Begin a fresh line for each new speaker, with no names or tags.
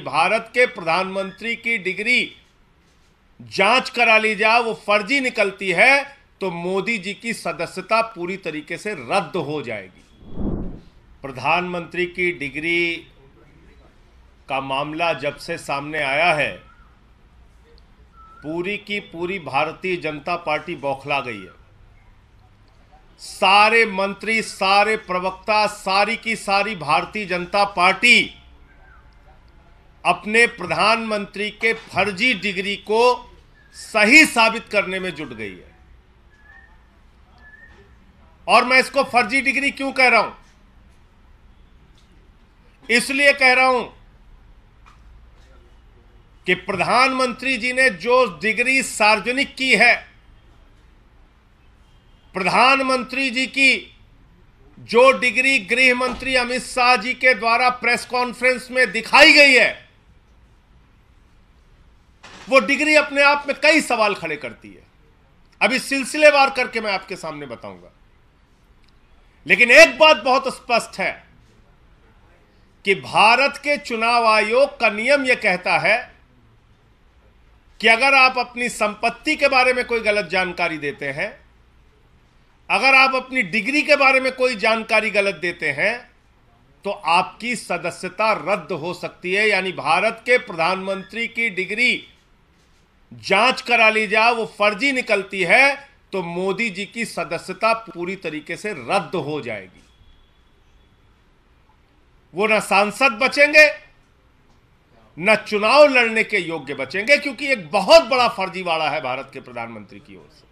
भारत के प्रधानमंत्री की डिग्री जांच करा ली जाए वो फर्जी निकलती है तो मोदी जी की सदस्यता पूरी तरीके से रद्द हो जाएगी प्रधानमंत्री की डिग्री का मामला जब से सामने आया है पूरी की पूरी भारतीय जनता पार्टी बौखला गई है सारे मंत्री सारे प्रवक्ता सारी की सारी भारतीय जनता पार्टी अपने प्रधानमंत्री के फर्जी डिग्री को सही साबित करने में जुट गई है और मैं इसको फर्जी डिग्री क्यों कह रहा हूं इसलिए कह रहा हूं कि प्रधानमंत्री जी ने जो डिग्री सार्वजनिक की है प्रधानमंत्री जी की जो डिग्री गृह मंत्री अमित शाह जी के द्वारा प्रेस कॉन्फ्रेंस में दिखाई गई है वो डिग्री अपने आप में कई सवाल खड़े करती है अभी सिलसिलेवार करके मैं आपके सामने बताऊंगा लेकिन एक बात बहुत स्पष्ट है कि भारत के चुनाव आयोग का नियम यह कहता है कि अगर आप अपनी संपत्ति के बारे में कोई गलत जानकारी देते हैं अगर आप अपनी डिग्री के बारे में कोई जानकारी गलत देते हैं तो आपकी सदस्यता रद्द हो सकती है यानी भारत के प्रधानमंत्री की डिग्री जांच करा ली जाए वो फर्जी निकलती है तो मोदी जी की सदस्यता पूरी तरीके से रद्द हो जाएगी वो ना सांसद बचेंगे न चुनाव लड़ने के योग्य बचेंगे क्योंकि एक बहुत बड़ा फर्जीवाड़ा है भारत के प्रधानमंत्री की ओर से